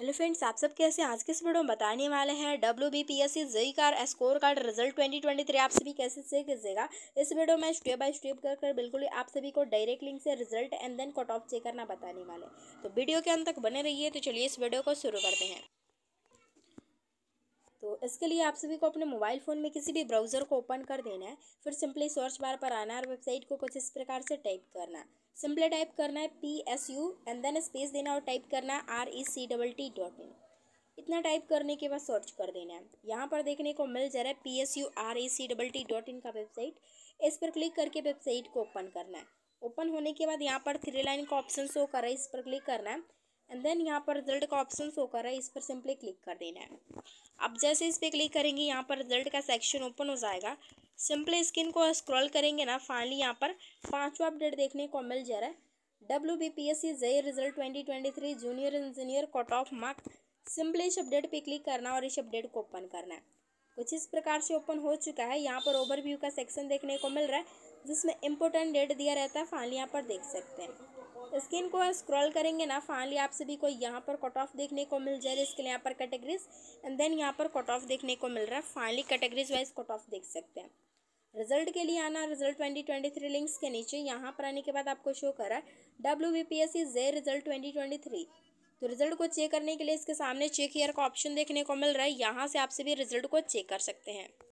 hello friends आप सब कैसे आज के इस वीडियो में बताने वाले हैं W B P S C JE कार score card result twenty twenty three आप सभी कैसे से कीजिएगा इस वीडियो में स्टेप बाय स्टेप कर कर बिल्कुल ही आप सभी को डायरेक्ट लिंक से result and then cut off check करना बताने वाले तो वीडियो के अंत तक बने रहिए तो चलिए इस वीडियो को शुरू करते हैं इसके लिए आप सभी को अपने मोबाइल फ़ोन में किसी भी ब्राउज़र को ओपन कर देना है फिर सिंपली सर्च बार पर आना और वेबसाइट को कुछ इस प्रकार से टाइप करना सिंपली टाइप करना है P S U and then space देना और टाइप करना है R E C double T dot in इतना टाइप करने के बाद सर्च कर देना है यहाँ पर देखने को मिल जा रहा है P S U R E C double T dot in का वेबसाइट इस पर क्लिक करके वेबसाइट को ओपन करना है ओपन होने के बाद यहाँ पर थ्री लाइन का ऑप्शन शो कर रहा है इस पर क्लिक करना है एंड देन यहाँ पर रिजल्ट का ऑप्शन शो कर रहा है इस पर सिंपली क्लिक कर देना है अब जैसे इस पर क्लिक करेंगे यहाँ पर रिजल्ट का सेक्शन ओपन हो जाएगा सिंपली स्क्रीन को स्क्रॉल करेंगे ना फाइनली यहाँ पर पाँचवा अपडेट देखने को मिल जा रहा है W B P S C JE result twenty twenty three junior engineer cut off mark simply इस अपडेट पर क्लिक करना और इस अपडेट को ओपन करना है कुछ इस प्रकार से ओपन हो चुका है यहाँ पर ओवरव्यू का सेक्शन देखने को मिल रहा है जिसमें इंपॉर्टेंट डेट दिया रहता है फाइनली यहाँ पर देख सकते हैं स्क्रीन को स्क्रॉल करेंगे ना फाइनली आप सभी को यहाँ पर कट ऑफ देखने को मिल जाएगा इसके लिए यहाँ पर कैटेगरीज एंड देन यहाँ पर कट ऑफ देखने को मिल रहा है finally categories wise cut off देख सकते हैं रिजल्ट के लिए आना result twenty twenty three links के नीचे यहाँ पर आने के बाद आपको शो कर रहा है W B P S C J result twenty twenty three तो रिजल्ट को चेक करने के लिए इसके सामने चेक हेयर का ऑप्शन देखने को मिल रहा है यहाँ से आप सभी रिजल्ट को चेक कर सकते हैं